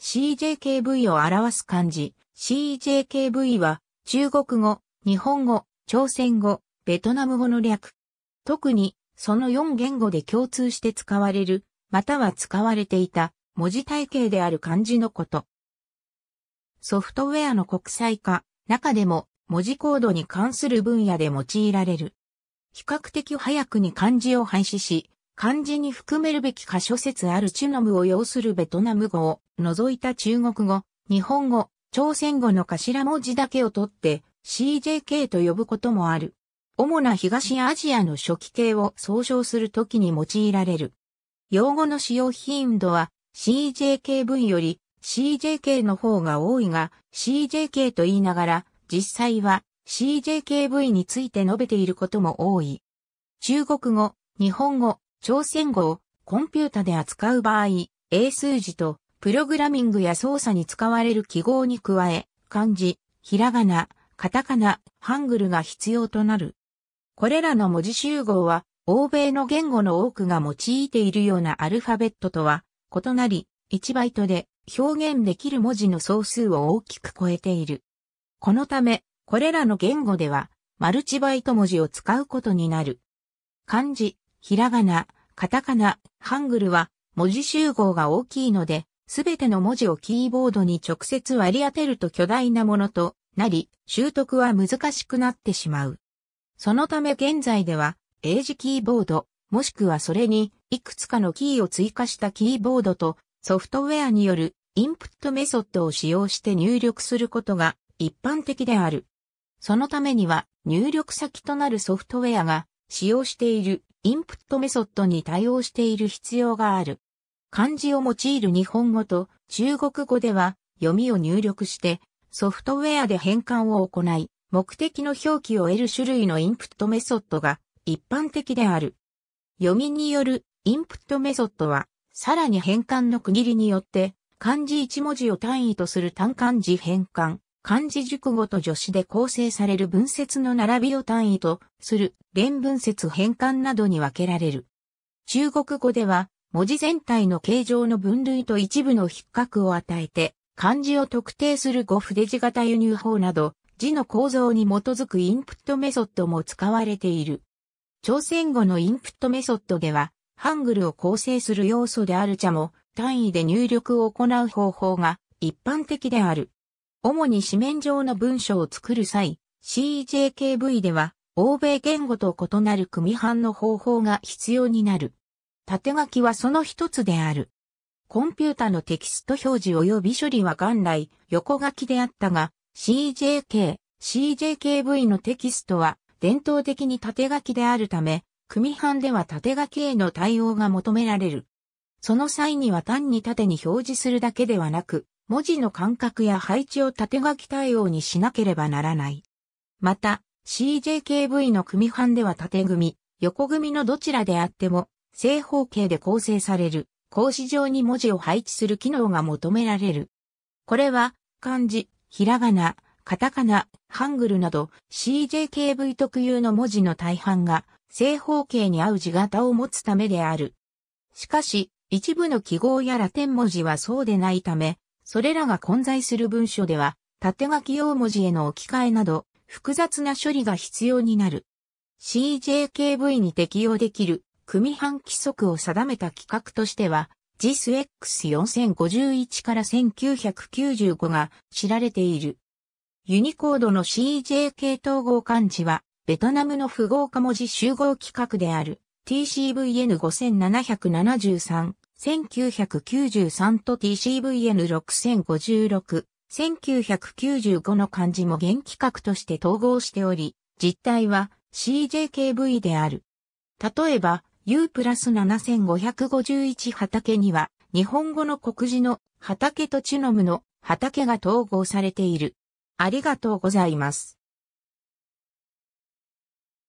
CJKV を表す漢字。CJKV は中国語、日本語、朝鮮語、ベトナム語の略。特にその4言語で共通して使われる、または使われていた文字体系である漢字のこと。ソフトウェアの国際化、中でも文字コードに関する分野で用いられる。比較的早くに漢字を廃止し、漢字に含めるべき箇所説あるチュノムを要するベトナム語を除いた中国語、日本語、朝鮮語の頭文字だけを取って CJK と呼ぶこともある。主な東アジアの初期形を総称するときに用いられる。用語の使用頻度は CJKV より CJK の方が多いが CJK と言いながら実際は CJKV について述べていることも多い。中国語、日本語、朝鮮語をコンピュータで扱う場合、英数字とプログラミングや操作に使われる記号に加え、漢字、ひらがな、カタカナ、ハングルが必要となる。これらの文字集合は、欧米の言語の多くが用いているようなアルファベットとは異なり、1バイトで表現できる文字の総数を大きく超えている。このため、これらの言語では、マルチバイト文字を使うことになる。漢字、ひらがな、カタカナ、ハングルは文字集合が大きいので、すべての文字をキーボードに直接割り当てると巨大なものとなり、習得は難しくなってしまう。そのため現在では、英字キーボード、もしくはそれに、いくつかのキーを追加したキーボードと、ソフトウェアによるインプットメソッドを使用して入力することが一般的である。そのためには、入力先となるソフトウェアが使用しているインプットメソッドに対応している必要がある。漢字を用いる日本語と中国語では読みを入力してソフトウェアで変換を行い目的の表記を得る種類のインプットメソッドが一般的である。読みによるインプットメソッドはさらに変換の区切りによって漢字1文字を単位とする単漢字変換、漢字熟語と助詞で構成される文節の並びを単位とする連文節変換などに分けられる。中国語では文字全体の形状の分類と一部の筆格を与えて、漢字を特定する語筆字型輸入法など、字の構造に基づくインプットメソッドも使われている。朝鮮語のインプットメソッドでは、ハングルを構成する要素である茶も単位で入力を行う方法が一般的である。主に紙面上の文章を作る際、CJKV では、欧米言語と異なる組版の方法が必要になる。縦書きはその一つである。コンピュータのテキスト表示及び処理は元来横書きであったが、CJK、CJKV のテキストは伝統的に縦書きであるため、組版では縦書きへの対応が求められる。その際には単に縦に表示するだけではなく、文字の間隔や配置を縦書き対応にしなければならない。また、CJKV の組版では縦組、横組のどちらであっても、正方形で構成される、格子状に文字を配置する機能が求められる。これは、漢字、ひらがな、カタカナ、ハングルなど CJKV 特有の文字の大半が正方形に合う字型を持つためである。しかし、一部の記号やラテン文字はそうでないため、それらが混在する文書では、縦書き用文字への置き換えなど、複雑な処理が必要になる。CJKV に適用できる組版規則を定めた規格としては、JIS X4051 から1995が知られている。ユニコードの CJK 統合漢字は、ベトナムの符号化文字集合規格である TCVN5773、1993と TCVN6056、1995の漢字も原規格として統合しており、実態は CJKV である。例えば、U プラス7551畑には、日本語の国字の畑とチュノムの畑が統合されている。ありがとうございます。